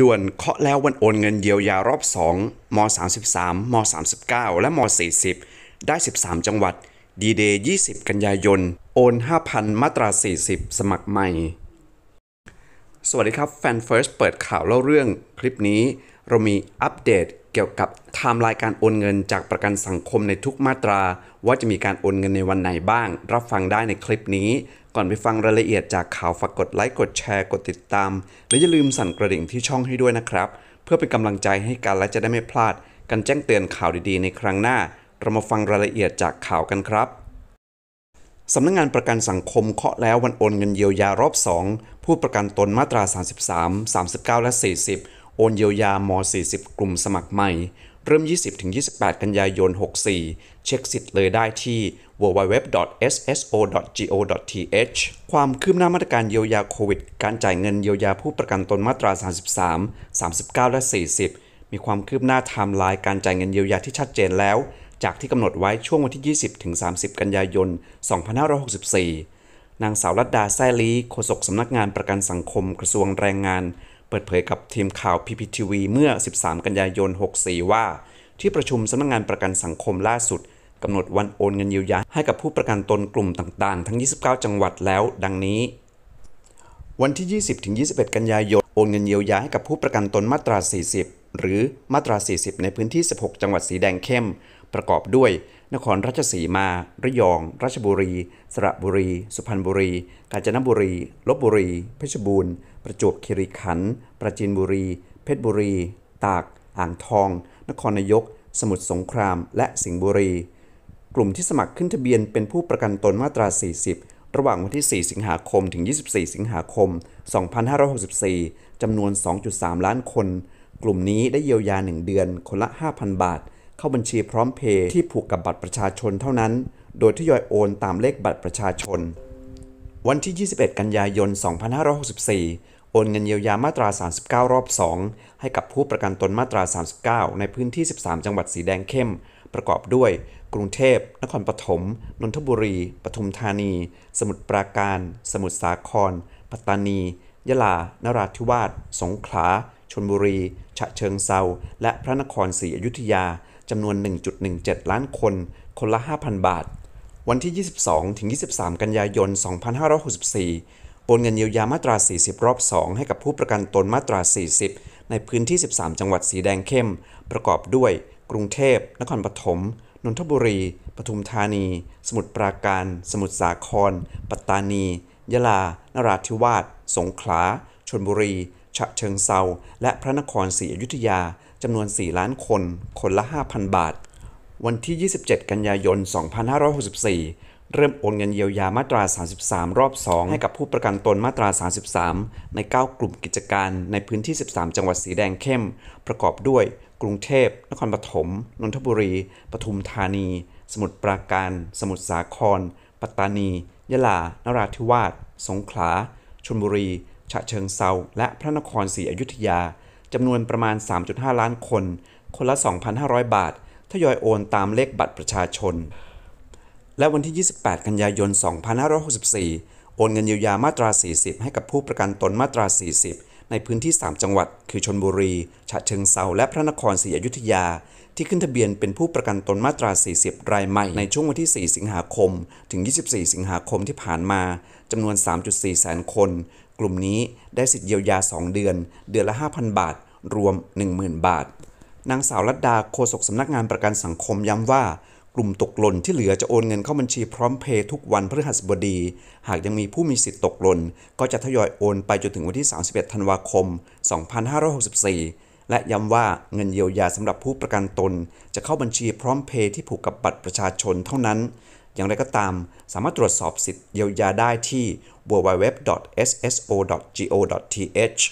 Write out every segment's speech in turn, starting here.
ด่วนเคาะแล้ววันโอนเงินเยียวยารอบ 2ม33ม39และม40ได้ 13 จังหวัดดีเดย์20 กันยายน โอน 5,000 มาตรา 40 สมัครใหม่ สวัสดีครับแฟนเฟิร์สเปิดข่าวเล่าเรื่องคลิปนี้เรามีอัปเดตเกี่ยวกับไทม์ไลน์การโอนเงินจากประกันสังคมในทุกมาตรา ว่าจะมีการโอนเงินในวันไหนบ้าง รับฟังได้ในคลิปนี้ ก่อนไปฟังรายละเอียดจากข่าว ฝากกดไลค์ กดแชร์ กดติดตาม และอย่าลืมสั่นกระดิ่งที่ช่องให้ด้วยนะครับ เพื่อเป็นกำลังใจให้กันและจะได้ไม่พลาดการแจ้งเตือนข่าวดีๆในครั้งหน้า เรามาฟังรายละเอียดจากข่าวกันครับสำนักงงานประกันสังคมเคาะแล้ววันโอนเงินเยียวยารอบ2 ผู้ประกันตนมาตรา33 39 และ 40โอนเยียวยาม40 กลุ่มสมัครใหม่ เริ่ม 20-28 กันยายน 64 เช็คสิทธิ์เลยได้ที่ www.sso.go.th ความคืบหน้ามาตรการเยียวยาโควิด การจ่ายเงินเยียวยาผู้ประกันตนมาตรา33 39 และ 40 มีความคืบหน้าไทม์ไลน์การจ่ายเงินเยียวยาที่ชัดเจนแล้ว จากที่กำหนดไว้ช่วงวันที่ 20-30 กันยายน 2564 นางสาวรัตดาแซ่ลี โฆษกสำนักงานประกันสังคมกระทรวงแรงงานเปิดเผยกับทีมข่าว PPTV เมื่อ 13 กันยายน 64 ว่า ที่ประชุมสำนักงงานประกันสังคมล่าสุด กำหนดวันโอนเงินเยียวยาให้กับผู้ประกันตนกลุ่มต่างๆ ทั้ง 29 จังหวัดแล้วดังนี้ วันที่ 20-21 กันยายนโอนเงินเยียวยาให้กับผู้ประกันตนมาตรา 40หรือมาตรา 40 ในพื้นที่ 16 จังหวัดสีแดงเข้ม ประกอบด้วย นครราชสีมา ระยอง ราชบุรี สระบุรี สุพรรณบุรี กาญจนบุรีลบบุรี เพชรบูรณ์ ประจวบคีรีขันธ์ ประจินบุรี เพชรบุรี ตาก อ่างทอง นครนายก สมุทรสงคราม และสิงห์บุรี กลุ่มที่สมัครขึ้นทะเบียนเป็นผู้ประกันตนมาตรา 40 ระหว่างวันที่ 4 สิงหาคม ถึง 24 สิงหาคม 2564 จำนวน 2.3 ล้านคนกลุ่มนี้ได้เยียวยา 1 เดือนคนละ 5,000 บาท เข้าบัญชีพร้อมเพย์ที่ผูกกับบัตรประชาชนเท่านั้น โดยทยอยโอนตามเลขบัตรประชาชน วันที่ 21 กันยายน 2564 โอนเงินเยียวยามาตรา 39 รอบ 2 ให้กับผู้ประกันตนมาตรา 39 ในพื้นที่ 13 จังหวัดสีแดงเข้ม ประกอบด้วย กรุงเทพ นครปฐมนนทบุรี ปทุมธานี สมุทรปราการ สมุทรสาคร ปัตตานียะลานราธิวาสสงขลาชนบุรี ฉะเชิงเซาและพระนครศรีอยุธยา จำนวน 1.17 ล้านคน คนละ 5,000 บาท วันที่ 22 ถึง 23 กันยายน 2564โอนเงินเยียวยามาตรา 40 รอบ 2 ให้กับผู้ประกันตนมาตรา 40 ในพื้นที่ 13 จังหวัดสีแดงเข้ม ประกอบด้วย กรุงเทพ นครปฐม นนทบุรี ปทุมธานี สมุทรปราการ สมุทรสาคร ปัตตานียะลา นราธิวาสสงขลาชนบุรี ฉะเชิงเซาและพระนครศรีอยุธยา จำนวน 4 ล้านคน คนละ 5,000 บาท วันที่ 27 กันยายน 2564 เริ่มโอนเงินเยียวยามาตรา 33 รอบ 2 ให้กับผู้ประกันตนมาตรา 33 ใน 9 กลุ่มกิจการในพื้นที่ 13 จังหวัดสีแดงเข้ม ประกอบด้วย กรุงเทพ นครปฐมนนทบุรี ปทุมธานี สมุทรปราการ สมุทรสาครปัตตานียะลา นราธิวาส สงขลาชลบุรีฉะเชิงเซา และพระนครศรีอยุธยา จำนวนประมาณ 3.5 ล้านคน คนละ 2,500 บาท ทยอยโอนตามเลขบัตรประชาชน และวันที่ 28 กันยายน 2564 โอนเงินเยียวยามาตรา 40 ให้กับผู้ประกันตนมาตรา 40ในพื้นที่ 3 จังหวัดคือชนบุรี ฉะเชิงเซาและพระนครศรีอยุธยา ที่ขึ้นทะเบียนเป็นผู้ประกันตนมาตรา 40 รายใหม่ในช่วงวันที่ 4 สิงหาคม ถึง 24 สิงหาคมที่ผ่านมา จำนวน 3.4 แสนคน กลุ่มนี้ได้สิทธิเยียวยา 2 เดือน เดือนละ 5,000 บาท รวม 10,000 บาท นางสาวรัตดดาโฆษกสำนักงานประกันสังคม ย้ำว่ากลุ่มตกหล่นที่เหลือจะโอนเงินเข้าบัญชีพร้อมเพย์ทุกวันพฤหัสบดี หากยังมีผู้มีสิทธิ์ตกหล่นก็จะทยอยโอนไปจนถึงวันที่ 31 ธันวาคม 2564 และย้ำว่าเงินเยียวยาสำหรับผู้ประกันตนจะเข้าบัญชีพร้อมเพย์ที่ผูกกับบัตรประชาชนเท่านั้น อย่างไรก็ตามสามารถตรวจสอบสิทธิ์เยียวยาได้ที่ www.sso.go.th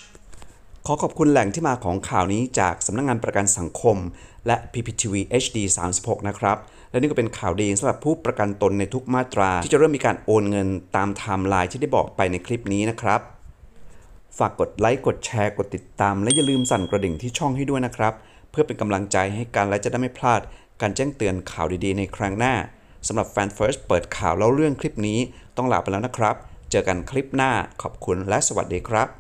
ขอขอบคุณแหล่งที่มาของข่าวนี้จากสำนักงงานประกันสังคมและ PPTV HD 36 นะครับ และนี่ก็เป็นข่าวดีสำหรับผู้ประกันตนในทุกมาตรา ที่จะเริ่มมีการโอนเงินตามไทม์ไลน์ที่ได้บอกไปในคลิปนี้นะครับ ฝากกดไลค์กดแชร์กดติดตามและอย่าลืมสั่นกระดิ่งที่ช่องให้ด้วยนะครับ เพื่อเป็นกำลังใจให้การและจะได้ไม่พลาดการแจ้งเตือนข่าวดี ๆ ในครั้งหน้าสำหรับแฟนเฟิร์สเปิดข่าวเล่าเรื่องคลิปนี้ ต้องลาไปแล้วนะครับ เจอกันคลิปหน้าขอบคุณและสวัสดีครับ